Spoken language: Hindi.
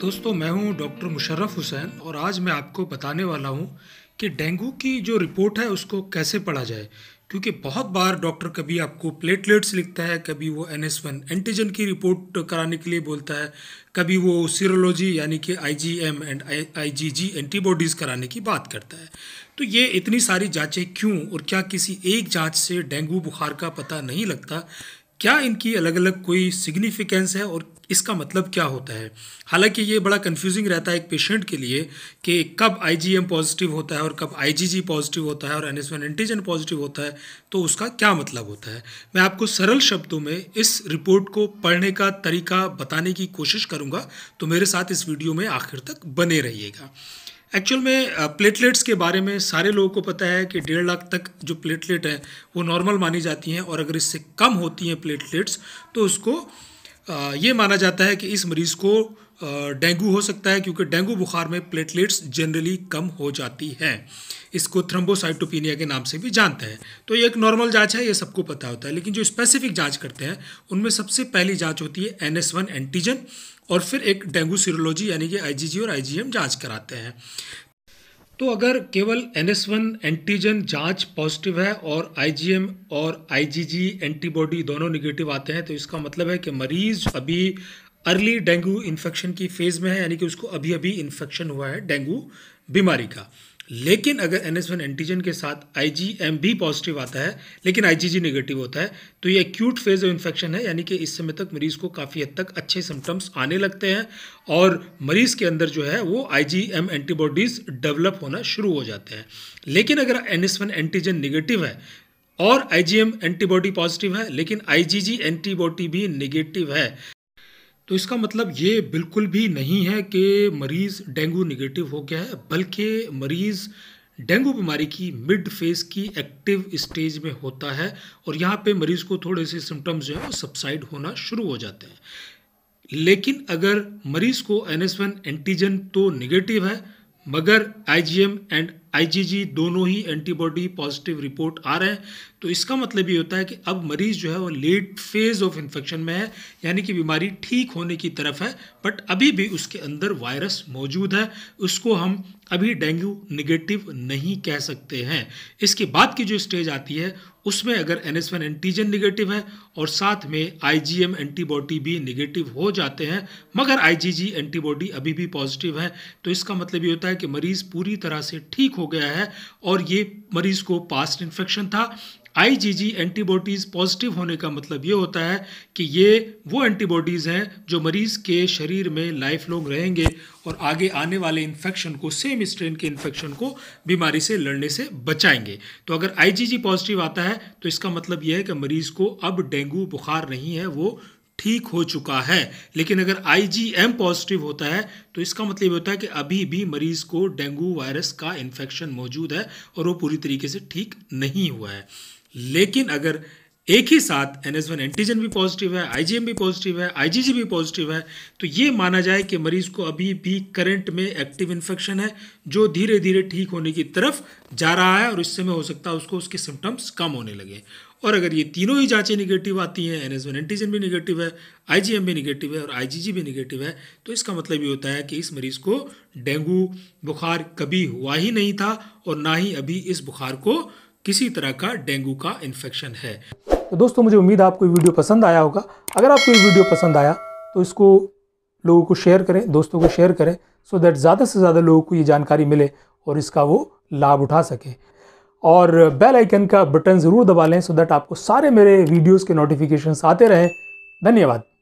दोस्तों मैं हूं डॉक्टर मुशर्रफ हुसैन और आज मैं आपको बताने वाला हूं कि डेंगू की जो रिपोर्ट है उसको कैसे पढ़ा जाए क्योंकि बहुत बार डॉक्टर कभी आपको प्लेटलेट्स लिखता है कभी वो एन एस वन एंटीजन की रिपोर्ट कराने के लिए बोलता है कभी वो सीरोलॉजी यानी कि I G M and I G G antibodies कराने की बात करता है तो ये इतनी सारी जाँचें क्यों और क्या किसी एक जाँच से डेंगू बुखार का पता नहीं लगता क्या इनकी अलग अलग कोई सिग्निफिकेंस है और इसका मतलब क्या होता है हालांकि ये बड़ा कन्फ्यूजिंग रहता है एक पेशेंट के लिए कि कब आई पॉजिटिव होता है और कब आई पॉजिटिव होता है और एन एस एंटीजन पॉजिटिव होता है तो उसका क्या मतलब होता है मैं आपको सरल शब्दों में इस रिपोर्ट को पढ़ने का तरीका बताने की कोशिश करूँगा तो मेरे साथ इस वीडियो में आखिर तक बने रहिएगा एक्चुअल में प्लेटलेट्स के बारे में सारे लोगों को पता है कि डेढ़ लाख तक जो प्लेटलेट हैं वो नॉर्मल मानी जाती हैं और अगर इससे कम होती हैं प्लेटलेट्स तो उसको ये माना जाता है कि इस मरीज़ को डेंगू हो सकता है क्योंकि डेंगू बुखार में प्लेटलेट्स जनरली कम हो जाती हैं इसको थ्रम्बोसाइटोपिनिया के नाम से भी जानते हैं तो ये एक नॉर्मल जांच है ये सबको पता होता है लेकिन जो स्पेसिफिक जांच करते हैं उनमें सबसे पहली जांच होती है एन एस वन एंटीजन और फिर एक डेंगू सीरोलॉजी यानी कि आई और आई जी कराते हैं तो अगर केवल एन एस वन एंटीजन जाँच पॉजिटिव है और एम और जी एंटीबॉडी दोनों निगेटिव आते हैं तो इसका मतलब है कि मरीज अभी अर्ली डेंगू इन्फेक्शन की फेज़ में है यानी कि उसको अभी अभी इन्फेक्शन हुआ है डेंगू बीमारी का लेकिन अगर एन एस वन एंटीजन के साथ आई जी एम भी पॉजिटिव आता है लेकिन आई जी जी नेगेटिव होता है तो ये एक्यूट फेज ऑफ इन्फेक्शन है यानी कि इस समय तक मरीज़ को काफ़ी हद तक अच्छे सिम्टम्स आने लगते हैं और मरीज़ के अंदर जो है वो I G M antibodies develop होना शुरू हो जाते हैं लेकिन अगर N S one antigen negative है और I G M antibody positive है लेकिन आई जी जी एंटीबॉडी भी नेगेटिव है तो इसका मतलब ये बिल्कुल भी नहीं है कि मरीज़ डेंगू निगेटिव हो गया है बल्कि मरीज़ डेंगू बीमारी की मिड फेज की एक्टिव स्टेज में होता है और यहाँ पे मरीज को थोड़े से सिम्टम्स जो है वो सब्साइड होना शुरू हो जाते हैं लेकिन अगर मरीज को एन एस वन एंटीजन तो निगेटिव है मगर I G M and IGG दोनों ही एंटीबॉडी पॉजिटिव रिपोर्ट आ रहे हैं तो इसका मतलब ये होता है कि अब मरीज जो है वो लेट फेज ऑफ इन्फेक्शन में है यानी कि बीमारी ठीक होने की तरफ है बट अभी भी उसके अंदर वायरस मौजूद है उसको हम अभी डेंगू निगेटिव नहीं कह सकते हैं इसके बाद की जो स्टेज आती है उसमें अगर एन एस एंटीजन निगेटिव है और साथ में आई एंटीबॉडी भी निगेटिव हो जाते हैं मगर आई एंटीबॉडी अभी भी पॉजिटिव है तो इसका मतलब ये होता है कि मरीज़ पूरी तरह से ठीक हो हो गया है और ये मरीज को पास्ट इन्फेक्शन था आईजीजी एंटीबॉडीज़ पॉजिटिव होने का मतलब ये होता है कि ये वो एंटीबॉडीज़ हैं जो मरीज़ के शरीर में लाइफ लॉन्ग रहेंगे और आगे आने वाले इन्फेक्शन को सेम स्ट्रेन के इन्फेक्शन को बीमारी से लड़ने से बचाएंगे तो अगर आईजीजी पॉजिटिव आता है तो इसका मतलब यह है कि मरीज़ को अब डेंगू बुखार नहीं है वो ठीक हो चुका है लेकिन अगर आईजीएम पॉजिटिव होता है तो इसका मतलब होता है कि अभी भी मरीज को डेंगू वायरस का इन्फेक्शन मौजूद है और वो पूरी तरीके से ठीक नहीं हुआ है लेकिन अगर एक ही साथ एन एस वन एंटीजन भी पॉजिटिव है आईजीएम भी पॉजिटिव है आईजीजी भी पॉजिटिव है तो ये माना जाए कि मरीज को अभी भी करंट में एक्टिव इन्फेक्शन है जो धीरे धीरे ठीक होने की तरफ जा रहा है और इस समय हो सकता है उसको उसके सिम्टम्स कम होने लगे और अगर ये तीनों ही जाँचें निगेटिव आती हैं एन एस वन एंटीजन भी निगेटिव है आई जी एम भी निगेटिव है और आई जी जी भी निगेटिव है तो इसका मतलब ये होता है कि इस मरीज़ को डेंगू बुखार कभी हुआ ही नहीं था और ना ही अभी इस बुखार को किसी तरह का डेंगू का इन्फेक्शन है तो दोस्तों मुझे उम्मीद आपको ये वीडियो पसंद आया होगा अगर आपको ये वीडियो पसंद आया तो इसको लोगों को शेयर करें दोस्तों को शेयर करें सो so दैट ज़्यादा से ज़्यादा लोगों को ये जानकारी मिले और इसका वो लाभ उठा सकें और बेल आइकन का बटन ज़रूर दबा लें सो दैट आपको सारे मेरे वीडियोस के नोटिफिकेशंस आते रहें धन्यवाद